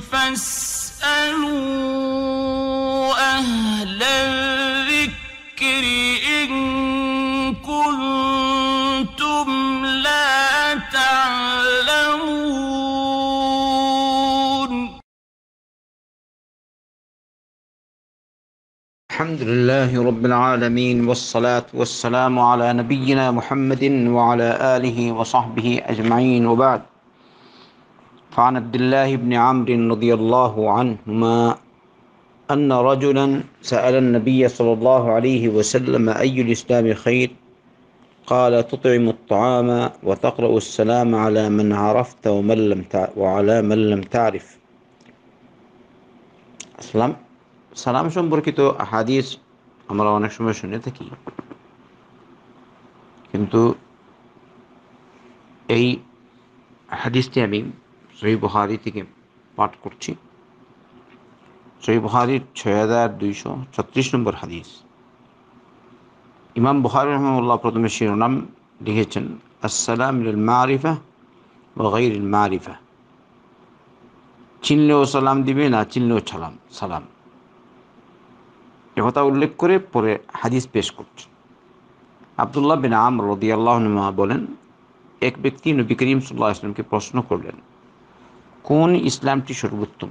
فاسألوا أهل الذكر إن كنتم لا تعلمون الحمد لله رب العالمين والصلاة والسلام على نبينا محمد وعلى آله وصحبه أجمعين وبعد فعن عبد الله بن عمرو رضي الله عنهما أن رجلا سأل النبي صلى الله عليه وسلم أي الإسلام خير قال تطعم الطعام وتقرأ السلام على من عرفت ومن لم وعلى من لم تعرف سلام شو بركتو أحاديث أمر وانك شو مشون يتكي. كنتو أي حديث تعميم সহি বহারি থেকে পাঠ করছি সহি বহারির ছয় হাজার দুইশো ছত্রিশ নম্বর হাদিস ইমাম বহার রহমুল্লাহ প্রথমে শিরোনাম লিখেছেন আসসালাম মারিফা বগৈর মারিফা চিনলেও সালাম দিবে না চিনলেও সালাম সালাম একথা উল্লেখ করে পরে হাদিস পেশ করছেন আবদুল্লাহ বিন আম রদিয়াল্লাহ বলেন এক ব্যক্তি নবী করিম সাল্লাহ আসলামকে প্রশ্ন করলেন কোন ইসলামটি সর্বোত্তম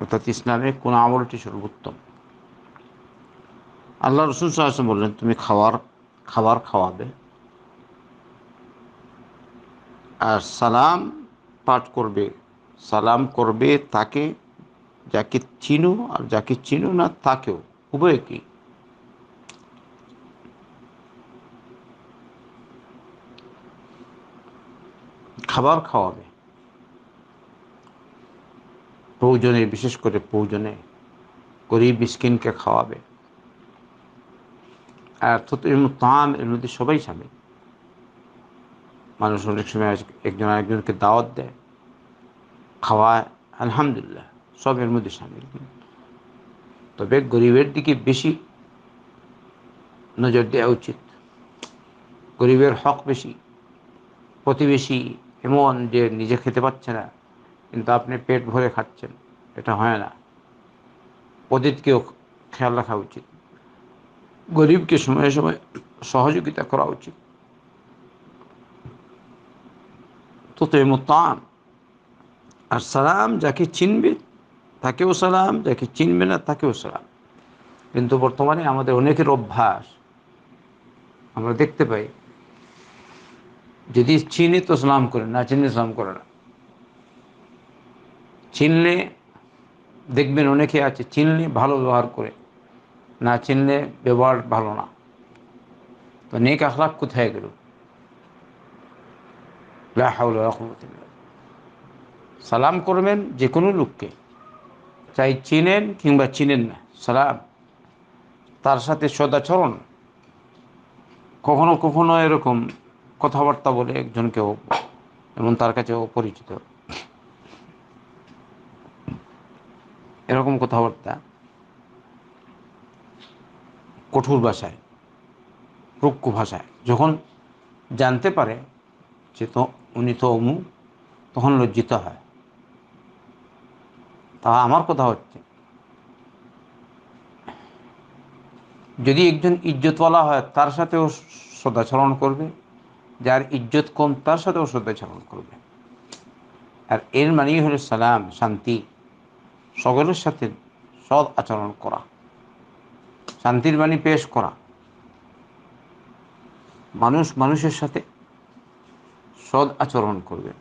অর্থাৎ ইসলামের কোন আমলটি সর্বোত্তম আল্লাহ রসুল সাহায্য বললেন তুমি খাওয়ার খাবার খাওয়াবে আর সালাম পাঠ করবে সালাম করবে তাকে যাকে চিনো আর যাকে চিনো না তাকেও কি খাবার খাওয়াবে প্রয়োজনে বিশেষ করে প্রয়োজনে গরিব মিসকিনকে খাওয়াবে আর তাম এর মধ্যে সবাই সামিল মানুষ অনেক সময় একজন আরেকজনকে দাওয়াত দেয় খাওয়া আলহামদুলিল্লাহ সব এর মধ্যে সামিল তবে গরিবের দিকে বেশি নজর দেওয়া উচিত গরিবের হক বেশি প্রতিবেশী এমন যে নিজে খেতে পাচ্ছে না কিন্তু আপনি পেট ভরে খাচ্ছেন এটা হয় না অতীতকেও খেয়াল রাখা উচিত গরিবকে সময়ে সময়ে সহযোগিতা করা উচিত তো তো মোতান আর সালাম যাকে চিনবে তাকেও সালাম যাকে চিনবে না তাকেও সালাম কিন্তু বর্তমানে আমাদের অনেকের অভ্যাস আমরা দেখতে পাই যদি চিনে তো সালাম করে না চিনলে সালাম করে না চিনলে দেখবেন অনেকে আছে চিনলে ভালো ব্যবহার করে না চিনলে ব্যবহার ভালো না তো নেক আখলাক কোথায় গেল সালাম করবেন যে কোনো লোককে চাই চিনেন কিংবা চিনেন না সালাম তার সাথে সদাচরণ কখনো কখনো এরকম কথাবার্তা বলে একজনকেও এবং তার কাছে অপরিচিত এরকম কথাবার্তা কঠোর ভাষায় রুক্ষ ভাষায় যখন জানতে পারে যে তো উনি তো অমু তখন লজ্জিত হয় তা আমার কথা হচ্ছে যদি একজন ইজ্জতওয়ালা হয় তার সাথেও শ্রদ্ধাচরণ করবে যার ইজ্জত কম তার সাথেও শ্রদ্ধাচরণ করবে আর এর মানেই হলো সালাম শান্তি সকলের সাথে সৎ আচরণ করা শান্তির বাণী পেশ করা মানুষ মানুষের সাথে সৎ আচরণ করবে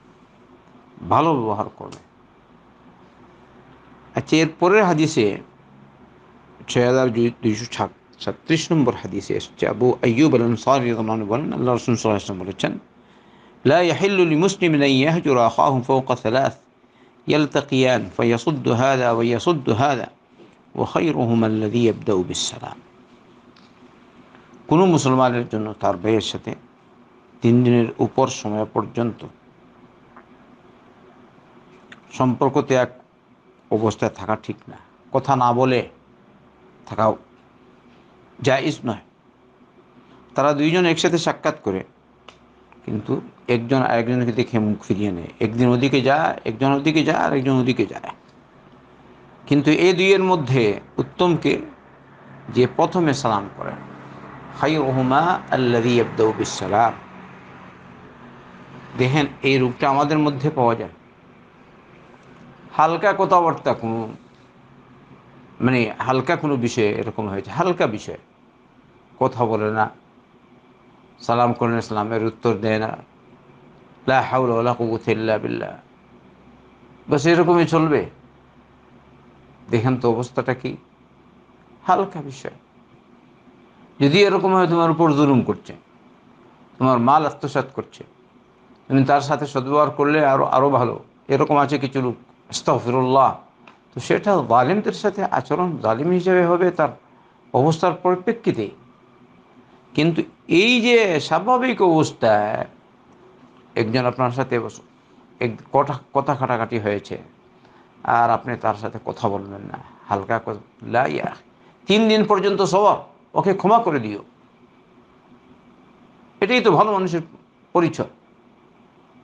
ভালো ব্যবহার করবে আচ্ছা এরপরের হাদিসে ছয় হাজার দুইশো ছত্রিশ নম্বর হাদিসে এসছে আবু আইয়ুব আল আনসারি বলেন আল্লাহ বলেছেন لا يحل لمسلم أن يهجر أخاه فوق ثلاث يلتقيان فيصد هذا ويصد هذا وخيرهما الذي يبدا بالسلام কোনো মুসলমানের জন্য তার ভাইয়ের সাথে তিন দিনের উপর সময় পর্যন্ত সম্পর্ক ত্যাগ অবস্থায় থাকা ঠিক না কথা না বলে থাকা জায়জ নয় তারা দুইজন একসাথে সাক্ষাৎ করে কিন্তু একজন আরেকজনকে দেখে মুখ ফিরিয়ে নেয় একদিন ওদিকে যায় একজন ওদিকে যা আর একজন ওদিকে যায় কিন্তু এই দুইয়ের মধ্যে উত্তমকে যে প্রথমে সালাম করেন হাই ওহমা আল্লাদি আবদাউবিসালাম দেখেন এই রূপটা আমাদের মধ্যে পাওয়া যায় হালকা কথাবার্তা কোনো মানে হালকা কোনো বিষয়ে এরকম হয়েছে হালকা বিষয় কথা বলে না সালাম করেন ইসলামের উত্তর দেয় না বিল্লাহ বাস এরকমই চলবে দেখেন তো অবস্থাটা কি হালকা বিষয় যদি এরকম হয় তোমার উপর জুলুম করছে তোমার মাল আত্মসাত করছে তুমি তার সাথে সদ্ব্যবহার করলে আরো আরও ভালো এরকম আছে কিছু লোক আস্তফিরুল্লাহ তো সেটা জালিমদের সাথে আচরণ জালিম হিসেবে হবে তার অবস্থার পরিপ্রেক্ষিতে কিন্তু এই যে স্বাভাবিক অবস্থায় একজন আপনার সাথে এক কথা কথা কাটাকাটি হয়েছে আর আপনি তার সাথে কথা বলবেন না হালকা লাইয়া তিন দিন পর্যন্ত সবার ওকে ক্ষমা করে দিও এটাই তো ভালো মানুষের পরিচয়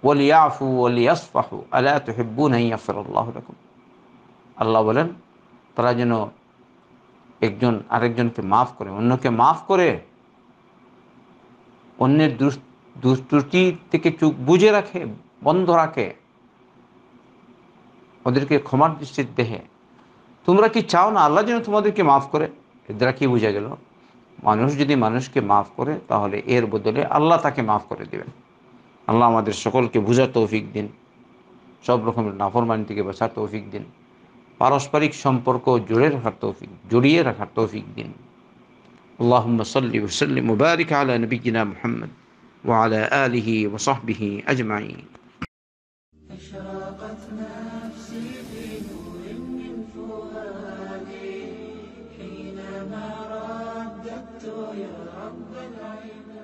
ওলিয়াফু ওলিয়াসফাহু আলা তুহিব্বু নাইয়াফর আল্লাহ রকম আল্লাহ বলেন তারা যেন একজন আরেকজনকে মাফ করে অন্যকে মাফ করে অন্যের দুষ্টুটি থেকে চোখ বুঝে রাখে বন্ধ রাখে ওদেরকে ক্ষমার দৃষ্টির দেহে তোমরা কি চাও না আল্লাহ যেন তোমাদেরকে মাফ করে এদের কি বোঝা গেল মানুষ যদি মানুষকে মাফ করে তাহলে এর বদলে আল্লাহ তাকে মাফ করে দেবেন আল্লাহ আমাদের সকলকে বোঝার তৌফিক দিন সব রকমের নাফরমানি থেকে বাঁচার তৌফিক দিন পারস্পরিক সম্পর্ক জুড়ে রাখার তৌফিক জড়িয়ে রাখার তৌফিক দিন اللهم صل وسلم وبارك على نبينا محمد وعلى آله وصحبه أجمعين أشراقت نفسي في نور من فؤادي حينما رددت يا رب العباد